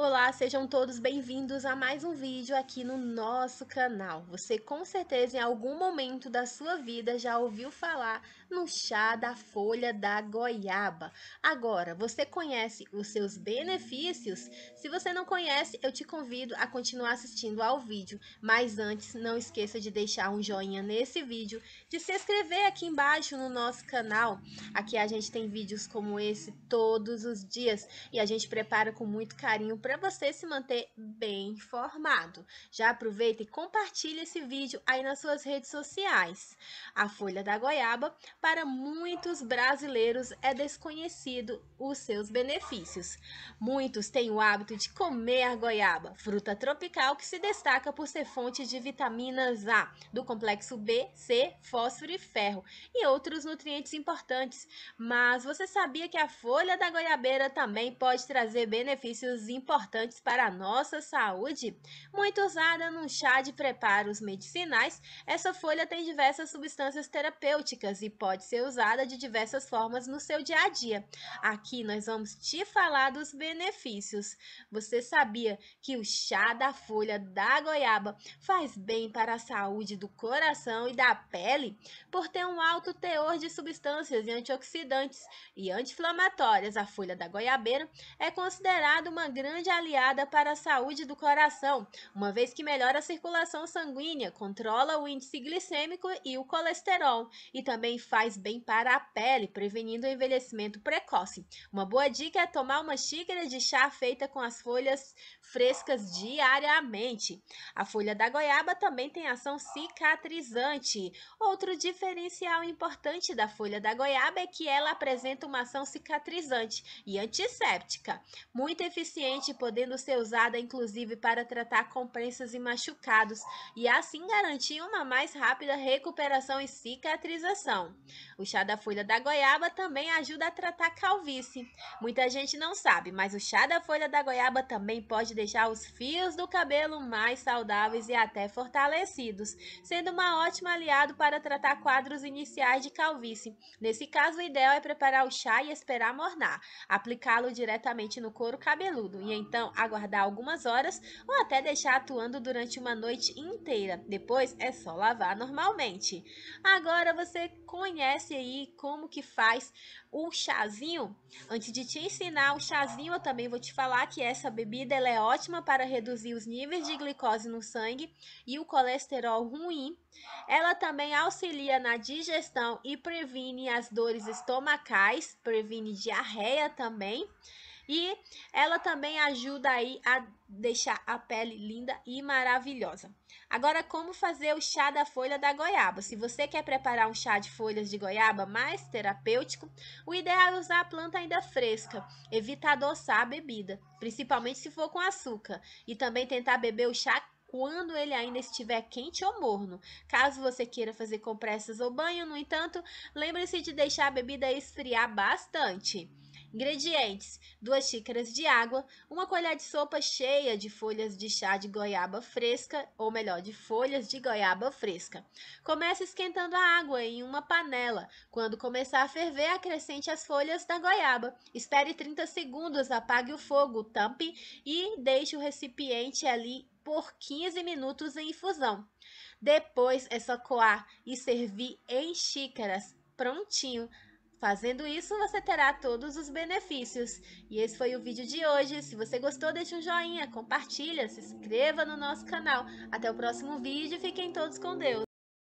Olá, sejam todos bem-vindos a mais um vídeo aqui no nosso canal. Você com certeza em algum momento da sua vida já ouviu falar no chá da folha da goiaba. Agora, você conhece os seus benefícios? Se você não conhece, eu te convido a continuar assistindo ao vídeo. Mas antes, não esqueça de deixar um joinha nesse vídeo, de se inscrever aqui embaixo no nosso canal. Aqui a gente tem vídeos como esse todos os dias e a gente prepara com muito carinho para para você se manter bem informado. Já aproveita e compartilha esse vídeo aí nas suas redes sociais. A folha da goiaba, para muitos brasileiros, é desconhecido os seus benefícios. Muitos têm o hábito de comer a goiaba, fruta tropical que se destaca por ser fonte de vitaminas A, do complexo B, C, fósforo e ferro e outros nutrientes importantes. Mas você sabia que a folha da goiabeira também pode trazer benefícios importantes? importantes para a nossa saúde. Muito usada num chá de preparos medicinais, essa folha tem diversas substâncias terapêuticas e pode ser usada de diversas formas no seu dia a dia. Aqui nós vamos te falar dos benefícios. Você sabia que o chá da folha da goiaba faz bem para a saúde do coração e da pele por ter um alto teor de substâncias e antioxidantes e anti-inflamatórias? A folha da goiabeira é considerada uma grande grande aliada para a saúde do coração, uma vez que melhora a circulação sanguínea, controla o índice glicêmico e o colesterol, e também faz bem para a pele, prevenindo o envelhecimento precoce. Uma boa dica é tomar uma xícara de chá feita com as folhas frescas diariamente. A folha da goiaba também tem ação cicatrizante. Outro diferencial importante da folha da goiaba é que ela apresenta uma ação cicatrizante e antisséptica, muito eficiente podendo ser usada inclusive para tratar compressas e machucados e assim garantir uma mais rápida recuperação e cicatrização. O chá da folha da goiaba também ajuda a tratar calvície. Muita gente não sabe, mas o chá da folha da goiaba também pode deixar os fios do cabelo mais saudáveis e até fortalecidos, sendo uma ótima aliado para tratar quadros iniciais de calvície. Nesse caso, o ideal é preparar o chá e esperar mornar, aplicá-lo diretamente no couro cabeludo e então aguardar algumas horas ou até deixar atuando durante uma noite inteira. Depois é só lavar normalmente. Agora você conhece aí como que faz o chazinho? Antes de te ensinar o chazinho, eu também vou te falar que essa bebida ela é ótima para reduzir os níveis de glicose no sangue e o colesterol ruim. Ela também auxilia na digestão e previne as dores estomacais, previne diarreia também. E ela também ajuda aí a deixar a pele linda e maravilhosa. Agora, como fazer o chá da folha da goiaba? Se você quer preparar um chá de folhas de goiaba mais terapêutico, o ideal é usar a planta ainda fresca. Evita adoçar a bebida, principalmente se for com açúcar. E também tentar beber o chá quando ele ainda estiver quente ou morno. Caso você queira fazer compressas ou banho, no entanto, lembre-se de deixar a bebida esfriar bastante. Ingredientes: 2 xícaras de água, uma colher de sopa cheia de folhas de chá de goiaba fresca, ou melhor, de folhas de goiaba fresca. Comece esquentando a água em uma panela. Quando começar a ferver, acrescente as folhas da goiaba. Espere 30 segundos, apague o fogo, tampe e deixe o recipiente ali por 15 minutos em infusão. Depois é só coar e servir em xícaras. Prontinho! Fazendo isso, você terá todos os benefícios. E esse foi o vídeo de hoje. Se você gostou, deixe um joinha, compartilha, se inscreva no nosso canal. Até o próximo vídeo fiquem todos com Deus.